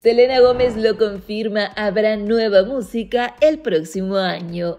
Selena Gómez lo confirma, habrá nueva música el próximo año.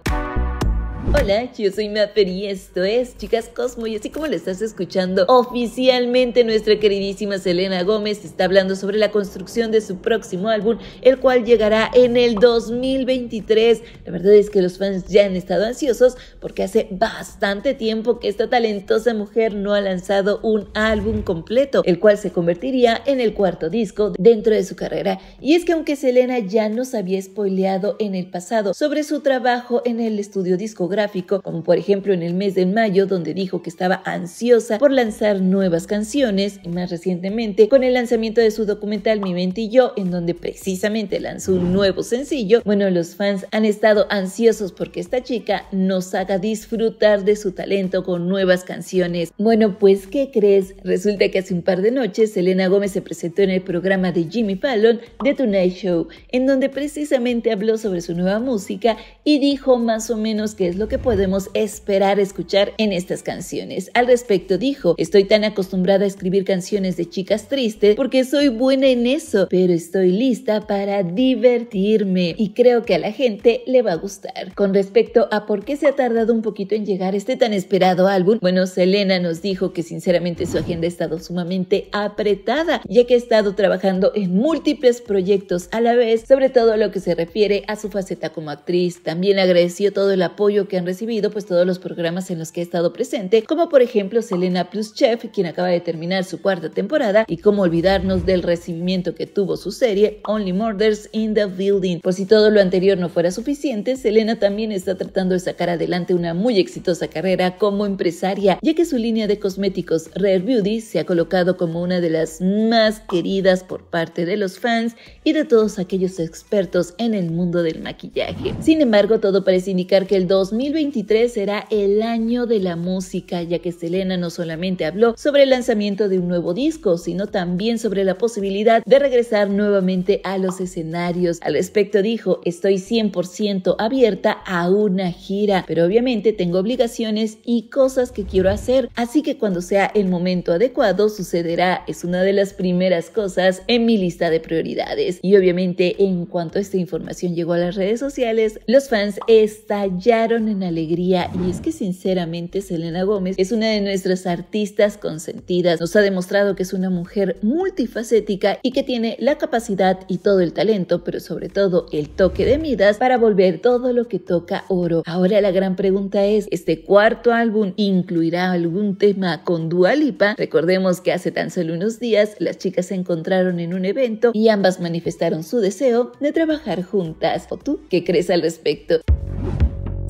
Hola, yo soy Mapper y esto es Chicas Cosmo y así como lo estás escuchando, oficialmente nuestra queridísima Selena Gómez está hablando sobre la construcción de su próximo álbum, el cual llegará en el 2023. La verdad es que los fans ya han estado ansiosos porque hace bastante tiempo que esta talentosa mujer no ha lanzado un álbum completo, el cual se convertiría en el cuarto disco dentro de su carrera. Y es que aunque Selena ya nos había spoileado en el pasado sobre su trabajo en el estudio discográfico, como por ejemplo en el mes de mayo, donde dijo que estaba ansiosa por lanzar nuevas canciones, y más recientemente con el lanzamiento de su documental Mi Mente y Yo, en donde precisamente lanzó un nuevo sencillo. Bueno, los fans han estado ansiosos porque esta chica nos haga disfrutar de su talento con nuevas canciones. Bueno, pues, ¿qué crees? Resulta que hace un par de noches elena Gómez se presentó en el programa de Jimmy Fallon The Tonight Show, en donde precisamente habló sobre su nueva música y dijo más o menos que es lo que podemos esperar escuchar en estas canciones. Al respecto dijo, estoy tan acostumbrada a escribir canciones de chicas tristes porque soy buena en eso, pero estoy lista para divertirme y creo que a la gente le va a gustar. Con respecto a por qué se ha tardado un poquito en llegar este tan esperado álbum, bueno, Selena nos dijo que sinceramente su agenda ha estado sumamente apretada, ya que ha estado trabajando en múltiples proyectos a la vez, sobre todo lo que se refiere a su faceta como actriz. También agradeció todo el apoyo que han recibido pues todos los programas en los que ha estado presente, como por ejemplo Selena Plus Chef, quien acaba de terminar su cuarta temporada, y cómo olvidarnos del recibimiento que tuvo su serie Only Murders in the Building. Por si todo lo anterior no fuera suficiente, Selena también está tratando de sacar adelante una muy exitosa carrera como empresaria, ya que su línea de cosméticos Rare Beauty se ha colocado como una de las más queridas por parte de los fans y de todos aquellos expertos en el mundo del maquillaje. Sin embargo, todo parece indicar que el 2 2023 será el año de la música, ya que Selena no solamente habló sobre el lanzamiento de un nuevo disco, sino también sobre la posibilidad de regresar nuevamente a los escenarios. Al respecto dijo, estoy 100% abierta a una gira, pero obviamente tengo obligaciones y cosas que quiero hacer, así que cuando sea el momento adecuado sucederá, es una de las primeras cosas en mi lista de prioridades. Y obviamente en cuanto esta información llegó a las redes sociales, los fans estallaron en alegría y es que sinceramente Selena Gómez es una de nuestras artistas consentidas. Nos ha demostrado que es una mujer multifacética y que tiene la capacidad y todo el talento, pero sobre todo el toque de Midas para volver todo lo que toca oro. Ahora la gran pregunta es, ¿este cuarto álbum incluirá algún tema con Dualipa? Recordemos que hace tan solo unos días las chicas se encontraron en un evento y ambas manifestaron su deseo de trabajar juntas. ¿O tú qué crees al respecto?